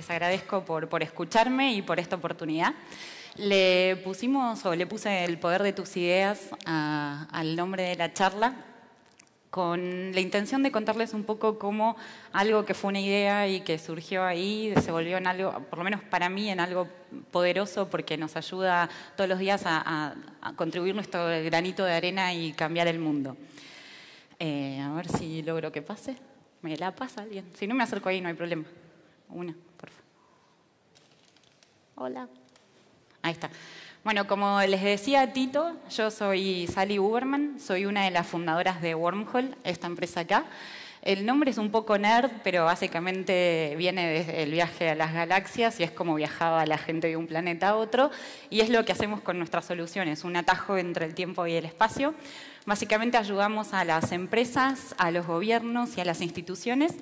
les agradezco por, escucharme y por esta oportunidad. Le pusimos o le puse el poder de tus ideas al nombre de la charla con la intención de contarles un poco cómo algo que fue una idea y que surgió ahí se volvió en algo, por lo menos para mí, en algo poderoso porque nos ayuda todos los días a, contribuir nuestro granito de arena y cambiar el mundo. Eh, a ver si logro que pase. ¿Me la pasa alguien? Si no me acerco ahí, no hay problema. Una, por favor. Hola. Ahí está. Bueno, como les decía Tito, yo soy Sally Uberman, soy una de las fundadoras de Wormhole, esta empresa acá. El nombre es un poco nerd, pero básicamente viene del viaje a las galaxias y es como viajaba la gente de un planeta a otro y es lo que hacemos con nuestras soluciones, un atajo entre el tiempo y el espacio. Básicamente ayudamos a las empresas, a los gobiernos y a las instituciones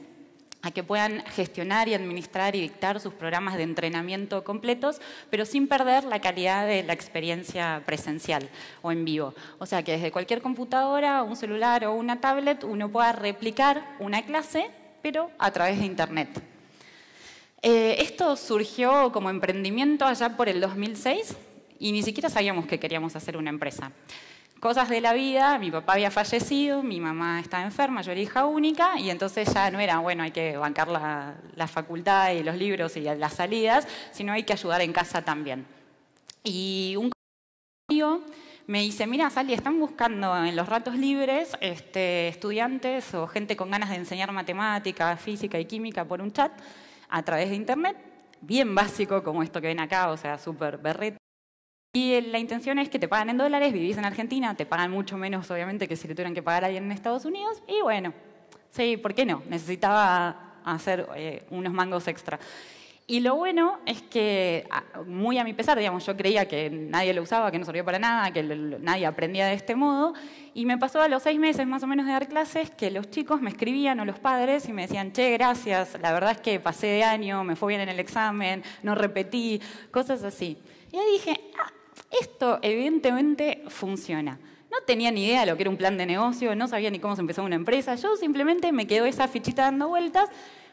a que puedan gestionar y administrar y dictar sus programas de entrenamiento completos, pero sin perder la calidad de la experiencia presencial o en vivo. O sea, que desde cualquier computadora, un celular o una tablet uno pueda replicar una clase, pero a través de Internet. Eh, esto surgió como emprendimiento allá por el 2006 y ni siquiera sabíamos que queríamos hacer una empresa cosas de la vida, mi papá había fallecido, mi mamá estaba enferma, yo era hija única, y entonces ya no era, bueno, hay que bancar la, facultad y los libros y las salidas, sino hay que ayudar en casa también. Y un amigo me dice, mira, Sally, están buscando en los ratos libres este, estudiantes o gente con ganas de enseñar matemática, física y química por un chat a través de internet, bien básico como esto que ven acá, o sea, súper berrito. Y la intención es que te pagan en dólares, vivís en Argentina, te pagan mucho menos, obviamente, que si le tuvieran que pagar a en Estados Unidos. Y bueno, sí, ¿por qué no? Necesitaba hacer eh, unos mangos extra. Y lo bueno es que, muy a mi pesar, digamos, yo creía que nadie lo usaba, que no servía para nada, que nadie aprendía de este modo. Y me pasó a los seis meses más o menos de dar clases que los chicos me escribían o los padres y me decían, che, gracias, la verdad es que pasé de año, me fue bien en el examen, no repetí, cosas así. Y ahí dije, ah, esto evidentemente funciona. No tenía ni idea de lo que era un plan de negocio, no sabía ni cómo se empezaba una empresa. Yo simplemente me quedo esa fichita dando vueltas.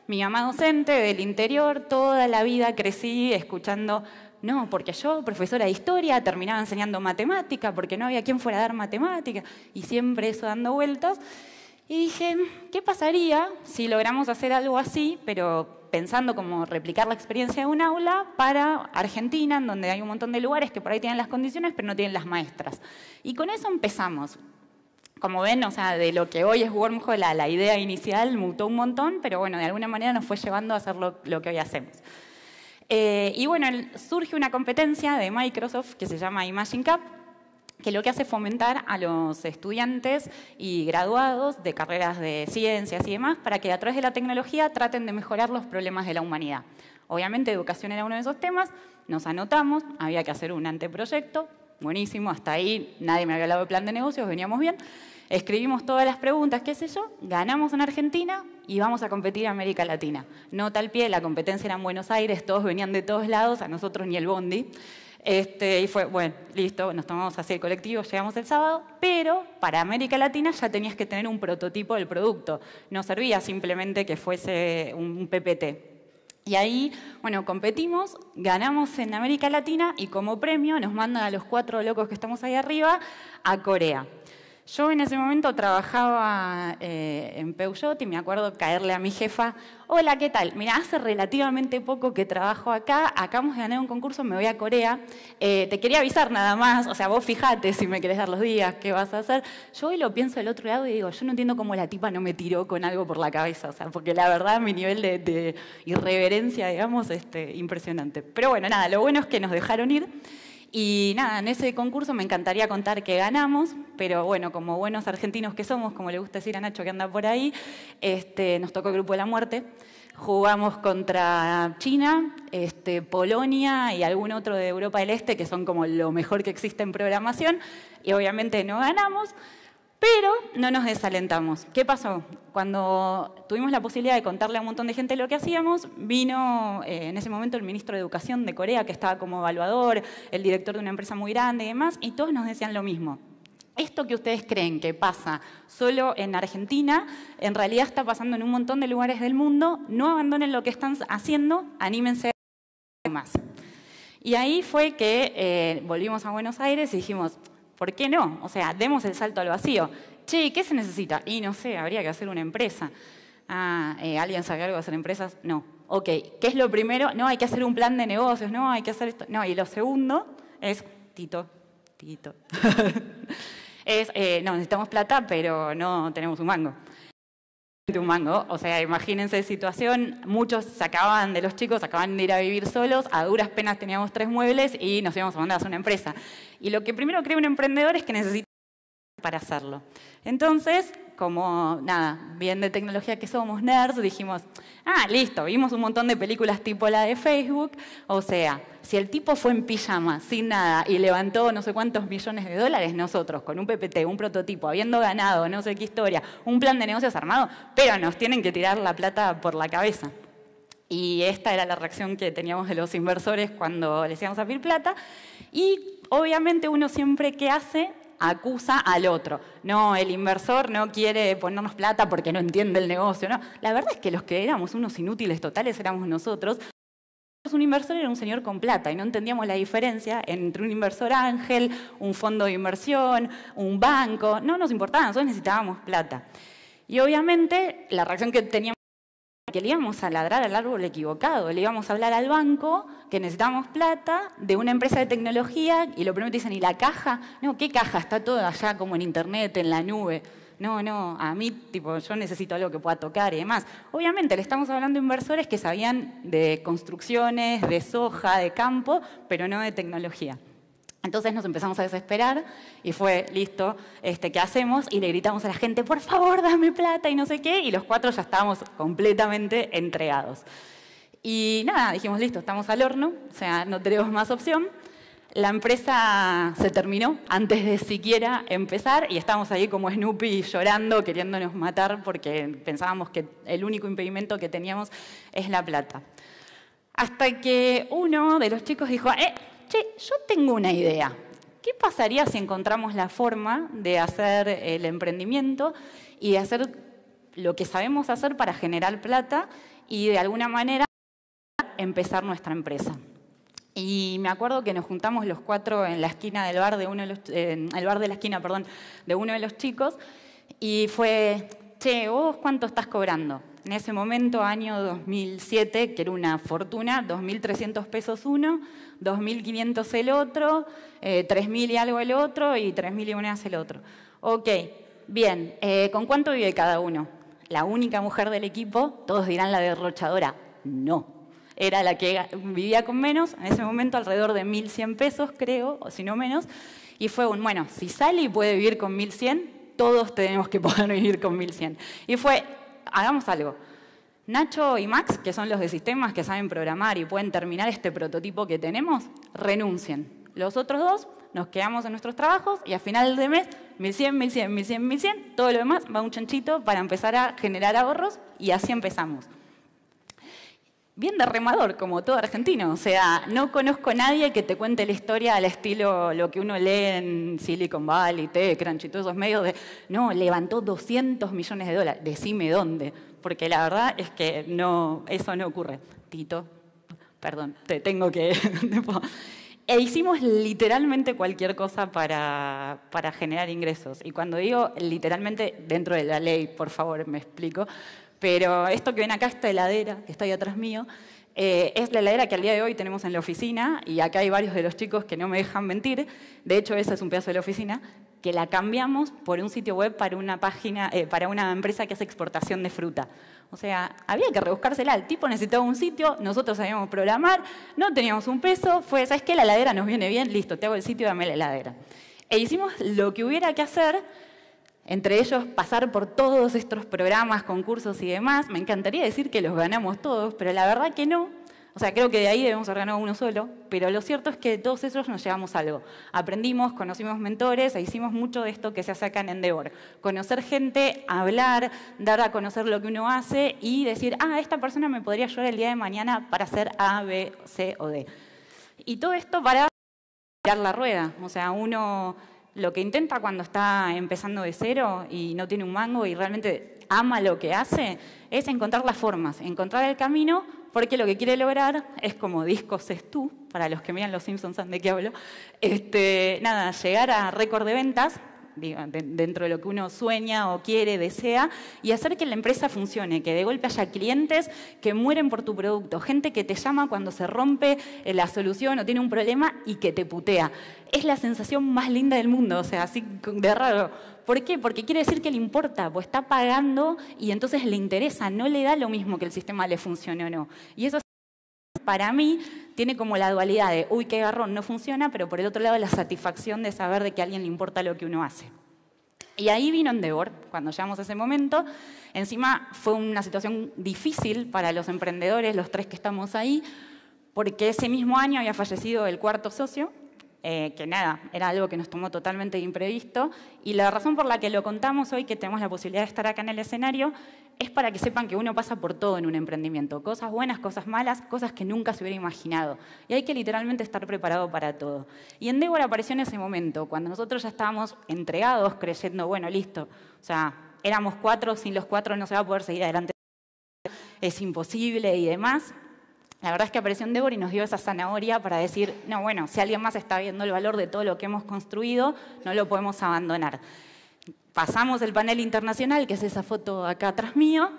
Mi mamá docente del interior, toda la vida crecí escuchando, no, porque yo, profesora de historia, terminaba enseñando matemática, porque no había quien fuera a dar matemática, y siempre eso dando vueltas. Y dije, ¿qué pasaría si logramos hacer algo así, pero pensando como replicar la experiencia de un aula para Argentina, en donde hay un montón de lugares que por ahí tienen las condiciones, pero no tienen las maestras? Y con eso empezamos. Como ven, o sea, de lo que hoy es Wormhole la idea inicial mutó un montón, pero bueno, de alguna manera nos fue llevando a hacer lo, que hoy hacemos. Eh, y bueno, surge una competencia de Microsoft que se llama Imagine Cup, que lo que hace es fomentar a los estudiantes y graduados de carreras de ciencias y demás para que a través de la tecnología traten de mejorar los problemas de la humanidad. Obviamente educación era uno de esos temas, nos anotamos, había que hacer un anteproyecto, buenísimo, hasta ahí nadie me había hablado de plan de negocios, veníamos bien, escribimos todas las preguntas, qué sé yo, ganamos en Argentina y vamos a competir en América Latina. No tal pie, la competencia era en Buenos Aires, todos venían de todos lados, a nosotros ni el bondi. Este, y fue, bueno, listo, nos tomamos así el colectivo, llegamos el sábado, pero para América Latina ya tenías que tener un prototipo del producto. No servía simplemente que fuese un PPT. Y ahí, bueno, competimos, ganamos en América Latina y como premio nos mandan a los cuatro locos que estamos ahí arriba a Corea. Yo en ese momento trabajaba eh, en Peugeot y me acuerdo caerle a mi jefa, hola, ¿qué tal? Mira, hace relativamente poco que trabajo acá, acabamos de ganar un concurso, me voy a Corea, eh, te quería avisar nada más, o sea, vos fijate si me querés dar los días, qué vas a hacer. Yo hoy lo pienso del otro lado y digo, yo no entiendo cómo la tipa no me tiró con algo por la cabeza, o sea, porque la verdad mi nivel de, irreverencia, digamos, este, impresionante. Pero bueno, nada, lo bueno es que nos dejaron ir. Y nada, en ese concurso me encantaría contar que ganamos, pero bueno, como buenos argentinos que somos, como le gusta decir a Nacho que anda por ahí, este, nos tocó el Grupo de la Muerte. Jugamos contra China, este, Polonia y algún otro de Europa del Este, que son como lo mejor que existe en programación, y obviamente no ganamos. Pero no nos desalentamos. ¿Qué pasó? Cuando tuvimos la posibilidad de contarle a un montón de gente lo que hacíamos, vino eh, en ese momento el ministro de Educación de Corea, que estaba como evaluador, el director de una empresa muy grande y demás, y todos nos decían lo mismo. Esto que ustedes creen que pasa solo en Argentina, en realidad está pasando en un montón de lugares del mundo. No abandonen lo que están haciendo, anímense a más. Y ahí fue que eh, volvimos a Buenos Aires y dijimos, ¿Por qué no? O sea, demos el salto al vacío. Che, ¿qué se necesita? Y no sé, habría que hacer una empresa. Ah, eh, ¿alguien sabe algo de hacer empresas? No. Ok, ¿qué es lo primero? No, hay que hacer un plan de negocios, no, hay que hacer esto. No, y lo segundo es Tito, Tito. es, eh, no, necesitamos plata, pero no tenemos un mango un mango, o sea, imagínense situación, muchos se acaban de los chicos, acaban de ir a vivir solos, a duras penas teníamos tres muebles y nos íbamos a mandar a hacer una empresa. Y lo que primero cree un emprendedor es que necesita para hacerlo. Entonces, como, nada, bien de tecnología que somos nerds, dijimos, ah, listo, vimos un montón de películas tipo la de Facebook, o sea, si el tipo fue en pijama, sin nada, y levantó no sé cuántos millones de dólares nosotros, con un PPT, un prototipo, habiendo ganado no sé qué historia, un plan de negocios armado, pero nos tienen que tirar la plata por la cabeza. Y esta era la reacción que teníamos de los inversores cuando les íbamos a pedir plata. Y obviamente uno siempre que hace acusa al otro. No, el inversor no quiere ponernos plata porque no entiende el negocio. la verdad es que los que éramos unos inútiles totales éramos nosotros. Un inversor era un señor con plata y no entendíamos la diferencia entre un inversor ángel, un fondo de inversión, un banco. No nos importaba, nosotros necesitábamos plata. Y obviamente la reacción que teníamos que le íbamos a ladrar al árbol equivocado, le íbamos a hablar al banco que necesitamos plata de una empresa de tecnología y lo primero te dicen, ¿y la caja? No, ¿qué caja? Está todo allá como en internet, en la nube. No, no, a mí tipo, yo necesito algo que pueda tocar y demás. Obviamente le estamos hablando de inversores que sabían de construcciones, de soja, de campo, pero no de tecnología. Entonces nos empezamos a desesperar y fue, listo, este, ¿qué hacemos? Y le gritamos a la gente, por favor, dame plata y no sé qué, y los cuatro ya estábamos completamente entregados. Y nada, dijimos, listo, estamos al horno, o sea, no tenemos más opción. La empresa se terminó antes de siquiera empezar y estábamos ahí como Snoopy llorando, queriéndonos matar porque pensábamos que el único impedimento que teníamos es la plata. Hasta que uno de los chicos dijo, eh, che, yo tengo una idea. ¿Qué pasaría si encontramos la forma de hacer el emprendimiento y de hacer lo que sabemos hacer para generar plata y de alguna manera empezar nuestra empresa? Y me acuerdo que nos juntamos los cuatro en la esquina del bar de uno de los, el bar de la esquina, de uno de los chicos y fue, che, vos cuánto estás cobrando? en ese momento, año 2007, que era una fortuna, 2.300 pesos uno, 2.500 el otro, 3.000 eh, y algo el otro y 3.000 y unas el otro. Ok, bien, eh, ¿con cuánto vive cada uno? La única mujer del equipo, todos dirán la derrochadora, no. Era la que vivía con menos, en ese momento alrededor de 1.100 pesos, creo, o si no menos. Y fue un, bueno, si Sally puede vivir con 1.100, todos tenemos que poder vivir con 1.100. Y fue hagamos algo. Nacho y Max, que son los de sistemas que saben programar y pueden terminar este prototipo que tenemos, renuncien. Los otros dos nos quedamos en nuestros trabajos y a final de mes, 1100, 1100, 1100, 1100, todo lo demás va un chanchito para empezar a generar ahorros y así empezamos bien de remador, como todo argentino. O sea, no conozco a nadie que te cuente la historia al estilo lo que uno lee en Silicon Valley, TechCrunch y todos esos medios de, no, levantó 200 millones de dólares, decime dónde, porque la verdad es que no, eso no ocurre. Tito, perdón, te tengo que... e hicimos literalmente cualquier cosa para, para generar ingresos. Y cuando digo literalmente dentro de la ley, por favor, me explico, pero esto que ven acá, esta heladera que está ahí atrás mío, eh, es la heladera que al día de hoy tenemos en la oficina, y acá hay varios de los chicos que no me dejan mentir, de hecho ese es un pedazo de la oficina, que la cambiamos por un sitio web para una página, eh, para una empresa que hace exportación de fruta. O sea, había que rebuscársela, el tipo necesitaba un sitio, nosotros sabíamos programar, no teníamos un peso, fue, ¿sabes qué? La heladera nos viene bien, listo, te hago el sitio, dame la heladera. E hicimos lo que hubiera que hacer entre ellos, pasar por todos estos programas, concursos y demás. Me encantaría decir que los ganamos todos, pero la verdad que no. O sea, creo que de ahí debemos haber ganado uno solo, pero lo cierto es que de todos esos nos llevamos algo. Aprendimos, conocimos mentores e hicimos mucho de esto que se hace acá en Endeavor. Conocer gente, hablar, dar a conocer lo que uno hace y decir, ah, esta persona me podría ayudar el día de mañana para hacer A, B, C o D. Y todo esto para tirar la rueda. O sea, uno lo que intenta cuando está empezando de cero y no tiene un mango y realmente ama lo que hace, es encontrar las formas, encontrar el camino, porque lo que quiere lograr es como discos es tú, para los que miran los Simpsons, ¿de qué hablo? Este, nada, llegar a récord de ventas dentro de lo que uno sueña o quiere, desea, y hacer que la empresa funcione, que de golpe haya clientes que mueren por tu producto, gente que te llama cuando se rompe eh, la solución o tiene un problema y que te putea. Es la sensación más linda del mundo, o sea, así de raro. ¿Por qué? Porque quiere decir que le importa, pues está pagando y entonces le interesa, no le da lo mismo que el sistema le funcione o no. Y eso es para mí tiene como la dualidad de, uy, qué garrón, no funciona, pero por el otro lado la satisfacción de saber de que a alguien le importa lo que uno hace. Y ahí vino Endeavor, cuando llegamos a ese momento. Encima fue una situación difícil para los emprendedores, los tres que estamos ahí, porque ese mismo año había fallecido el cuarto socio, eh, que nada, era algo que nos tomó totalmente de imprevisto. Y la razón por la que lo contamos hoy, que tenemos la posibilidad de estar acá en el escenario, es para que sepan que uno pasa por todo en un emprendimiento, cosas buenas, cosas malas, cosas que nunca se hubiera imaginado. Y hay que literalmente estar preparado para todo. Y Endeavor apareció en ese momento, cuando nosotros ya estábamos entregados creyendo, bueno, listo, o sea, éramos cuatro, sin los cuatro no se va a poder seguir adelante, es imposible y demás. La verdad es que apareció en Débora y nos dio esa zanahoria para decir, no, bueno, si alguien más está viendo el valor de todo lo que hemos construido, no lo podemos abandonar. Pasamos el panel internacional, que es esa foto acá atrás mío,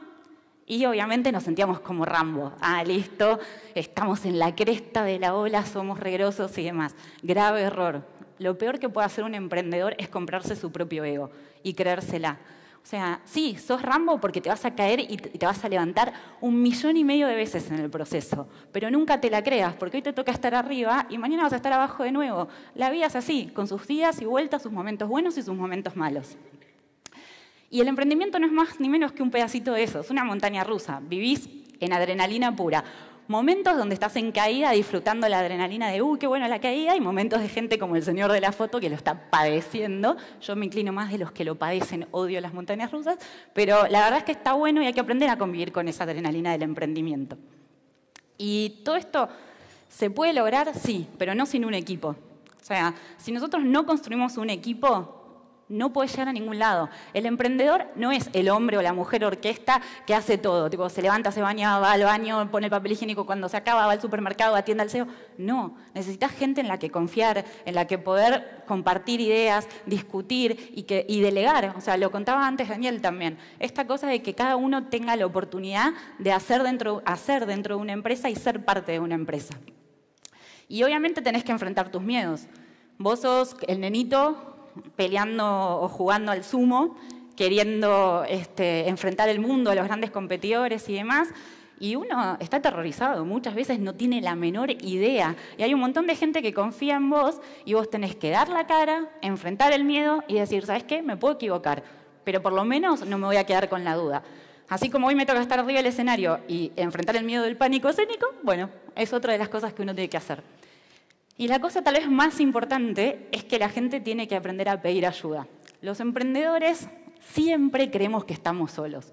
y obviamente nos sentíamos como Rambo. Ah, listo, estamos en la cresta de la ola, somos regrosos y demás. Grave error. Lo peor que puede hacer un emprendedor es comprarse su propio ego y creérsela. O sea, sí, sos Rambo porque te vas a caer y te vas a levantar un millón y medio de veces en el proceso, pero nunca te la creas porque hoy te toca estar arriba y mañana vas a estar abajo de nuevo. La vida es así, con sus días y vueltas, sus momentos buenos y sus momentos malos. Y el emprendimiento no es más ni menos que un pedacito de eso, es una montaña rusa, vivís en adrenalina pura momentos donde estás en caída disfrutando la adrenalina de, uy, uh, qué bueno la caída, y momentos de gente como el señor de la foto que lo está padeciendo. Yo me inclino más de los que lo padecen, odio las montañas rusas, pero la verdad es que está bueno y hay que aprender a convivir con esa adrenalina del emprendimiento. Y todo esto se puede lograr, sí, pero no sin un equipo. O sea, si nosotros no construimos un equipo, no puede llegar a ningún lado. El emprendedor no es el hombre o la mujer orquesta que hace todo, tipo, se levanta, se baña, va al baño, pone el papel higiénico cuando se acaba, va al supermercado, atiende al CEO. No, necesitas gente en la que confiar, en la que poder compartir ideas, discutir y, delegar. O sea, lo contaba antes Daniel también, esta cosa de que cada uno tenga la oportunidad de hacer dentro, hacer dentro de una empresa y ser parte de una empresa. Y obviamente tenés que enfrentar tus miedos. Vos sos el nenito peleando o jugando al sumo, queriendo este, enfrentar el mundo, a los grandes competidores y demás. Y uno está aterrorizado, muchas veces no tiene la menor idea. Y hay un montón de gente que confía en vos y vos tenés que dar la cara, enfrentar el miedo y decir, ¿sabes qué? Me puedo equivocar, pero por lo menos no me voy a quedar con la duda. Así como hoy me toca estar arriba del escenario y enfrentar el miedo del pánico escénico, bueno, es otra de las cosas que uno tiene que hacer. Y la cosa tal vez más importante es que la gente tiene que aprender a pedir ayuda. Los emprendedores siempre creemos que estamos solos,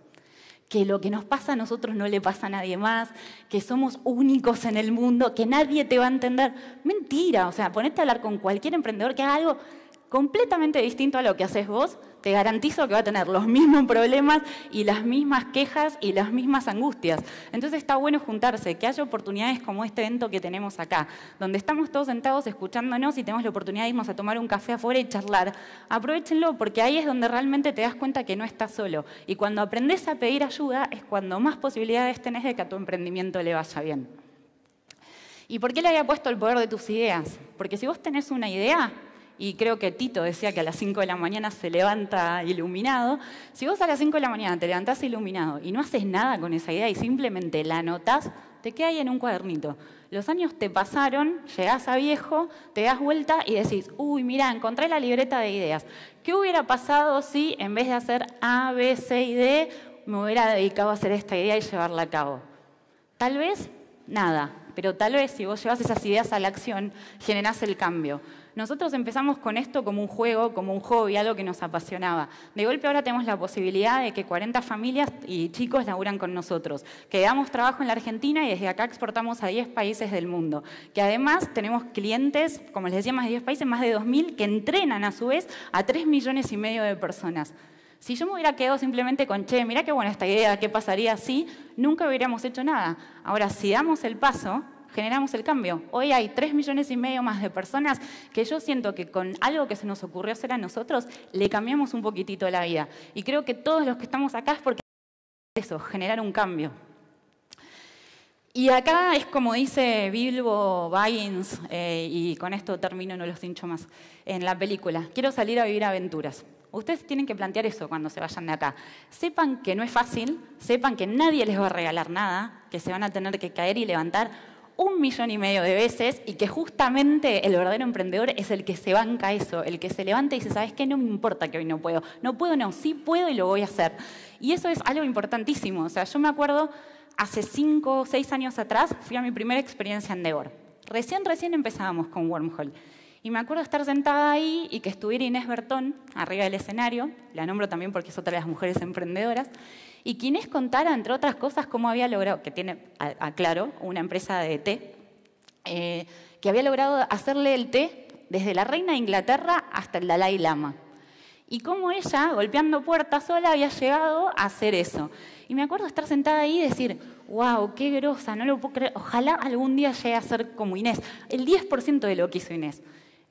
que lo que nos pasa a nosotros no le pasa a nadie más, que somos únicos en el mundo, que nadie te va a entender. Mentira, o sea, ponete a hablar con cualquier emprendedor que haga algo completamente distinto a lo que haces vos te garantizo que va a tener los mismos problemas y las mismas quejas y las mismas angustias. Entonces está bueno juntarse, que haya oportunidades como este evento que tenemos acá, donde estamos todos sentados escuchándonos y tenemos la oportunidad de irnos a tomar un café afuera y charlar. Aprovechenlo porque ahí es donde realmente te das cuenta que no estás solo. Y cuando aprendes a pedir ayuda es cuando más posibilidades tenés de que a tu emprendimiento le vaya bien. ¿Y por qué le había puesto el poder de tus ideas? Porque si vos tenés una idea, y creo que Tito decía que a las 5 de la mañana se levanta iluminado, si vos a las 5 de la mañana te levantás iluminado y no haces nada con esa idea y simplemente la anotás, te queda ahí en un cuadernito. Los años te pasaron, llegás a viejo, te das vuelta y decís, uy, mira, encontré la libreta de ideas. ¿Qué hubiera pasado si en vez de hacer A, B, C y D, me hubiera dedicado a hacer esta idea y llevarla a cabo? Tal vez nada, pero tal vez si vos llevas esas ideas a la acción, generás el cambio. Nosotros empezamos con esto como un juego, como un hobby, algo que nos apasionaba. De golpe ahora tenemos la posibilidad de que 40 familias y chicos laburan con nosotros, que damos trabajo en la Argentina y desde acá exportamos a 10 países del mundo, que además tenemos clientes, como les decía, más de 10 países, más de 2.000, que entrenan a su vez a 3 millones y medio de personas. Si yo me hubiera quedado simplemente con, che, mira qué buena esta idea, qué pasaría así, nunca hubiéramos hecho nada. Ahora, si damos el paso, generamos el cambio. Hoy hay tres millones y medio más de personas que yo siento que con algo que se nos ocurrió hacer a nosotros, le cambiamos un poquitito la vida. Y creo que todos los que estamos acá es porque eso, generar un cambio. Y acá es como dice Bilbo Baggins, eh, y con esto termino, no los hincho más, en la película, quiero salir a vivir aventuras. Ustedes tienen que plantear eso cuando se vayan de acá. Sepan que no es fácil, sepan que nadie les va a regalar nada, que se van a tener que caer y levantar, un millón y medio de veces y que justamente el verdadero emprendedor es el que se banca eso, el que se levanta y dice, ¿sabes qué? No me importa que hoy no puedo. No puedo, no, sí puedo y lo voy a hacer. Y eso es algo importantísimo. O sea, yo me acuerdo hace cinco o seis años atrás fui a mi primera experiencia en Devor. Recién, recién empezábamos con Wormhole. Y me acuerdo estar sentada ahí y que estuviera Inés Bertón arriba del escenario, la nombro también porque es otra de las mujeres emprendedoras, y que Inés contara, entre otras cosas, cómo había logrado, que tiene, aclaro, una empresa de té, eh, que había logrado hacerle el té desde la reina de Inglaterra hasta el Dalai Lama. Y cómo ella, golpeando puertas sola, había llegado a hacer eso. Y me acuerdo estar sentada ahí y decir, wow, qué grosa, no lo puedo creer, ojalá algún día llegue a ser como Inés, el 10% de lo que hizo Inés.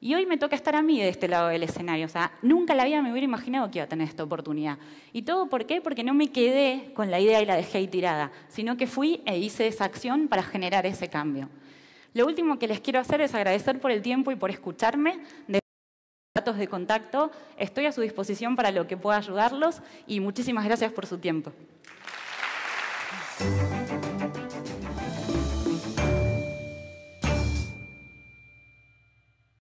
Y hoy me toca estar a mí de este lado del escenario. O sea, nunca en la vida me hubiera imaginado que iba a tener esta oportunidad. ¿Y todo por qué? Porque no me quedé con la idea y la dejé ahí tirada, sino que fui e hice esa acción para generar ese cambio. Lo último que les quiero hacer es agradecer por el tiempo y por escucharme. De datos de contacto, estoy a su disposición para lo que pueda ayudarlos y muchísimas gracias por su tiempo.